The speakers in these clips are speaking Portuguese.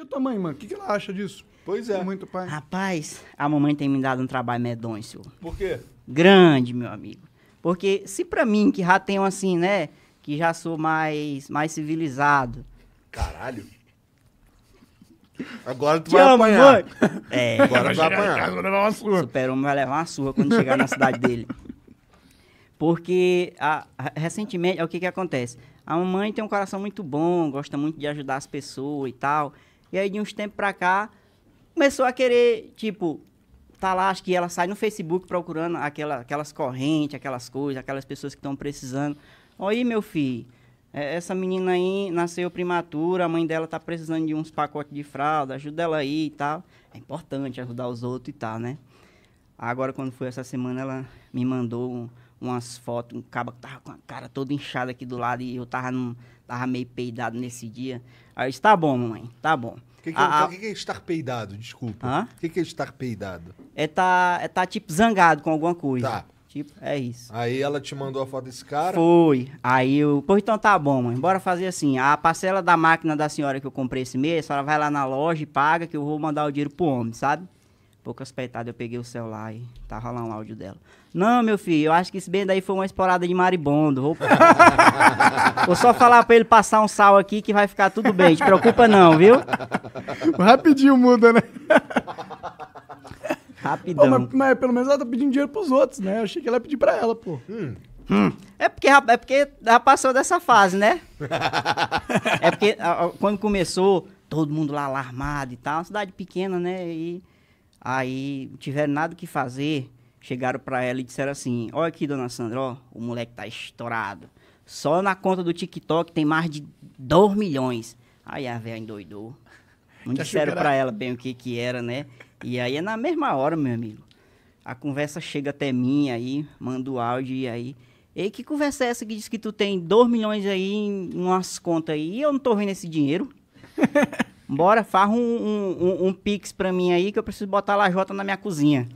E a tua mãe, mano? O que, que ela acha disso? Pois é. Muito pai. Rapaz, a mamãe tem me dado um trabalho medonho, senhor. Por quê? Grande, meu amigo. Porque se pra mim, que já tenho assim, né? Que já sou mais, mais civilizado. Caralho. Agora tu Te vai amo, apanhar. Mãe. É. Agora tu vai apanhar. vai levar uma surra. super-homem vai levar uma surra quando chegar na cidade dele. Porque a, recentemente, é o que que acontece? A mamãe tem um coração muito bom, gosta muito de ajudar as pessoas e tal. E aí, de uns tempos pra cá, começou a querer, tipo, tá lá, acho que ela sai no Facebook procurando aquela, aquelas correntes, aquelas coisas, aquelas pessoas que estão precisando. Oi, meu filho, é, essa menina aí nasceu prematura, a mãe dela tá precisando de uns pacotes de fralda, ajuda ela aí e tal. É importante ajudar os outros e tal, né? Agora, quando foi essa semana, ela me mandou umas fotos, um cabo que tava com a cara toda inchada aqui do lado e eu tava, num, tava meio peidado nesse dia. Aí eu disse, tá bom, mamãe, tá bom. O que, que, é, que, que, é estar peidado? Desculpa. O que, que é estar peidado? É tá, é tá, tipo, zangado com alguma coisa. Tá. Tipo, é isso. Aí ela te mandou a foto desse cara? Foi. Aí eu, pô, então tá bom, mãe. Bora fazer assim. A parcela da máquina da senhora que eu comprei esse mês, ela vai lá na loja e paga que eu vou mandar o dinheiro pro homem, sabe? Poucas petadas, eu peguei o celular e tá rolando um áudio dela. Não, meu filho, eu acho que esse bem daí foi uma esporada de maribondo. Vou, Vou só falar pra ele passar um sal aqui que vai ficar tudo bem. Te preocupa não, viu? Rapidinho muda, né? Rapidão. Pô, mas, mas, pelo menos ela tá pedindo dinheiro pros outros, né? Eu achei que ela ia pedir pra ela, pô. Hum. Hum. É porque é porque já passou dessa fase, né? é porque a, a, quando começou, todo mundo lá alarmado e tal, uma cidade pequena, né? E Aí tiveram nada que fazer, chegaram para ela e disseram assim: Olha aqui, dona Sandra, ó, o moleque tá estourado. Só na conta do TikTok tem mais de 2 milhões. Aí a velha endoidou. Não disseram para ela bem o que que era, né? E aí é na mesma hora, meu amigo. A conversa chega até mim aí, mando o áudio e aí. Ei, que conversa é essa que diz que tu tem 2 milhões aí em umas contas aí e eu não tô vendo esse dinheiro? Bora, farra um, um, um, um pix pra mim aí que eu preciso botar lajota na minha cozinha.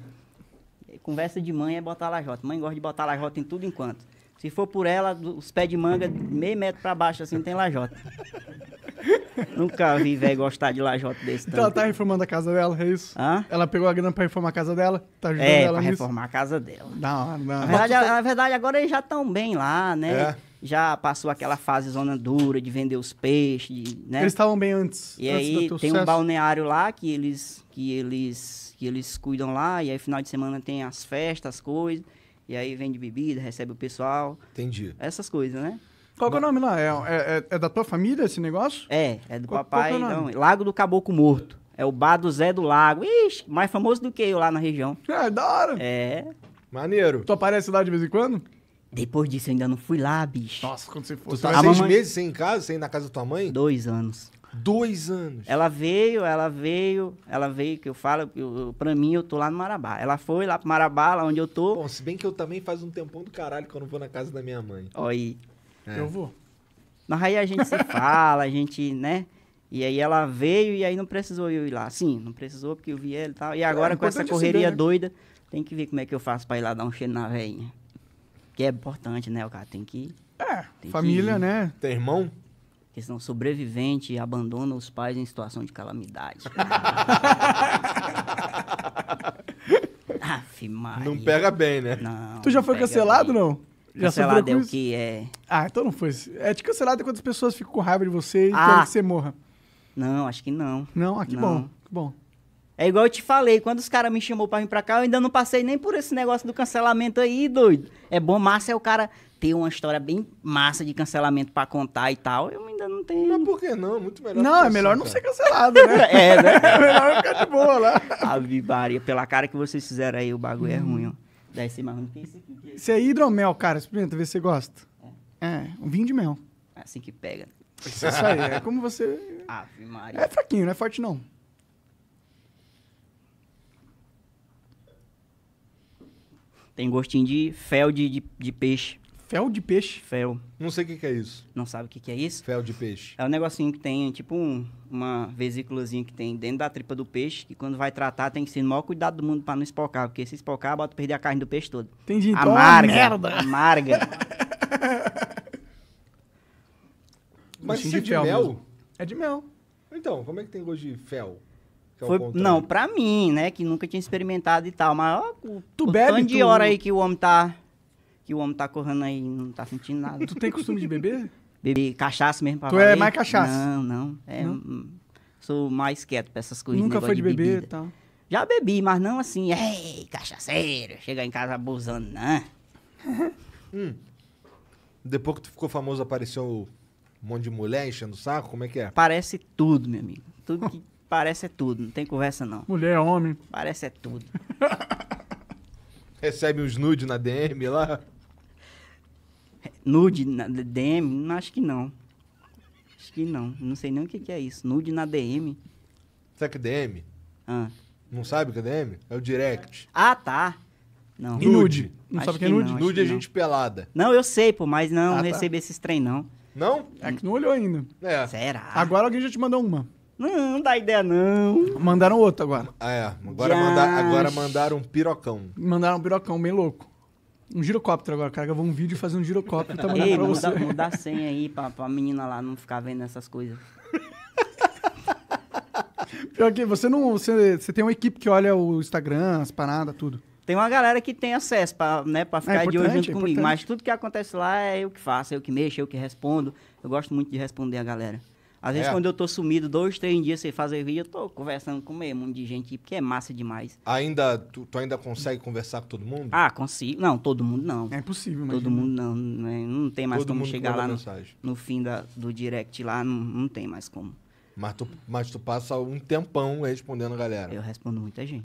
Conversa de mãe é botar lajota. Mãe gosta de botar lajota em tudo enquanto. Se for por ela, os pés de manga, meio metro pra baixo assim, tem lajota. Nunca vi velho gostar de lajota desse Então ela tá reformando a casa dela, é isso? Hã? Ela pegou a grana pra reformar a casa dela? Tá ajudando é, ela pra nisso? reformar a casa dela. Não, não. Na verdade, na verdade, agora eles já estão bem lá, né? É já passou aquela fase zona dura de vender os peixes, de, né? Eles estavam bem antes. E antes aí tem sucesso. um balneário lá que eles que eles que eles cuidam lá e aí final de semana tem as festas, as coisas. E aí vende bebida, recebe o pessoal. Entendi. Essas coisas, né? Qual é o nome lá? É, é, é, é, da tua família esse negócio? É, é do qual, é papai. Qual é não, Lago do Caboclo Morto. É o bar do Zé do Lago. Ixi, mais famoso do que eu lá na região. É, da hora. É. Maneiro. Tu aparece lá de vez em quando? Depois disso, eu ainda não fui lá, bicho. Nossa, quando você foi. Tu tá seis mamãe... meses sem em casa, sem ir na casa da tua mãe? Dois anos. Dois anos. Ela veio, ela veio, ela veio, que eu falo, eu, pra mim eu tô lá no Marabá. Ela foi lá pro Marabá, lá onde eu tô. Bom, se bem que eu também faz um tempão do caralho que eu não vou na casa da minha mãe. Oi. É. Eu vou. Mas aí a gente se fala, a gente, né? E aí ela veio e aí não precisou eu ir lá. Sim, não precisou porque eu vi ela e tal. E agora é, com essa é correria né? doida, tem que ver como é que eu faço pra ir lá dar um cheiro na veinha. Que é importante, né? O cara tem que. É, tem família, que né? Tem irmão? Porque sobrevivente abandona os pais em situação de calamidade. Aff, Maria. Não pega bem, né? Não. Tu já não foi cancelado, bem. não? Já cancelado é o que é. Ah, então não foi. É te cancelado é quando as pessoas ficam com raiva de você e ah. querem que você morra. Não, acho que não. Não, ah, que não. bom. Que bom. É igual eu te falei, quando os caras me chamou pra vir pra cá, eu ainda não passei nem por esse negócio do cancelamento aí, doido. É bom, massa é o cara ter uma história bem massa de cancelamento pra contar e tal. Eu ainda não tenho. Mas por que não? Muito melhor. Não, é melhor não ser cancelado, né? é, né? é melhor ficar de boa lá. Ave Maria, pela cara que vocês fizeram aí, o bagulho hum. é ruim, ó. Dá esse marrom. É Isso é hidromel, cara. Experimenta, vê se você gosta. É. é, um vinho de mel. É assim que pega. Isso aí, é como você. Ave Maria. É fraquinho, não é forte não. Tem gostinho de fel de, de, de peixe. Fel de peixe? Fel. Não sei o que, que, é isso. Não sabe o que, que, é isso? Fel de peixe. É um negocinho que tem, tipo um, uma vesículazinha que tem dentro da tripa do peixe, que quando vai tratar tem que ser o maior cuidado do mundo para não espocar, porque se espocar, bota perder a carne do peixe todo. Entendi. Então é amarga. É merda. Amarga. Mas isso é de, de mel? Mesmo. É de mel. Então, como é que tem gosto de fel? É foi, não, pra mim, né? Que nunca tinha experimentado e tal. Mas ó, o, tu o bebe, tanto tu... de hora aí que o homem tá. Que o homem tá correndo aí não tá sentindo nada. tu tem costume de beber? Beber cachaça mesmo pra Tu é valer. é mais cachaça? Não, não. É, não? Hum, sou mais quieto pra essas coisas. Nunca foi de, beber e tal. Já bebi, mas não assim, ei, cachaceiro, chegar em casa abusando, né? hum. Depois que tu ficou famoso, apareceu um monte de mulher enchendo o saco? Como é que é? Parece tudo, meu amigo. Tudo que parece é tudo, não tem conversa não. Mulher, homem. Parece é tudo. Recebe uns nude na DM lá? Nude na DM? Não, acho que não. Acho que não. Não sei nem o que, que é isso. Nude na DM. Sabe que é DM? Ah. Não sabe o que é DM? É o direct. Ah, tá. Não. E nude? Não acho sabe o que é nude? Não, nude é gente pelada. Não, eu sei, pô, mas não ah, tá. recebi tá. esses trem, não. Não? É que não olhou ainda. É. Será? Agora alguém já te mandou uma. Não, não dá ideia, não. Mandaram outro agora. Ah, é. Agora, manda, agora mandaram um pirocão. Mandaram um pirocão bem louco. Um girocóptero agora, cara. Gravou um vídeo fazendo um girocóptero tá Ei, pra você. Mudar, a senha aí pra, pra menina lá não ficar vendo essas coisas. Pior que você não. Você, você tem uma equipe que olha o Instagram, as paradas, tudo. Tem uma galera que tem acesso pra, né, pra ficar é de olho junto é comigo. mas tudo que acontece lá é eu que faço, é eu que mexo, é eu que respondo. Eu gosto muito de responder a galera. Às vezes, é. quando eu tô sumido dois, três dias sem fazer vídeo, eu tô conversando com meio mundo de gente, porque é massa demais. Ainda, tu, tu, ainda consegue conversar com todo mundo? Ah, consigo. Não, todo mundo não. É impossível, mas. Todo mundo não. Né? Não tem mais todo como chegar lá no, no, fim da, do direct lá, não, não tem mais como. Mas tu, mas tu passa um tempão respondendo a galera. Eu respondo muita gente.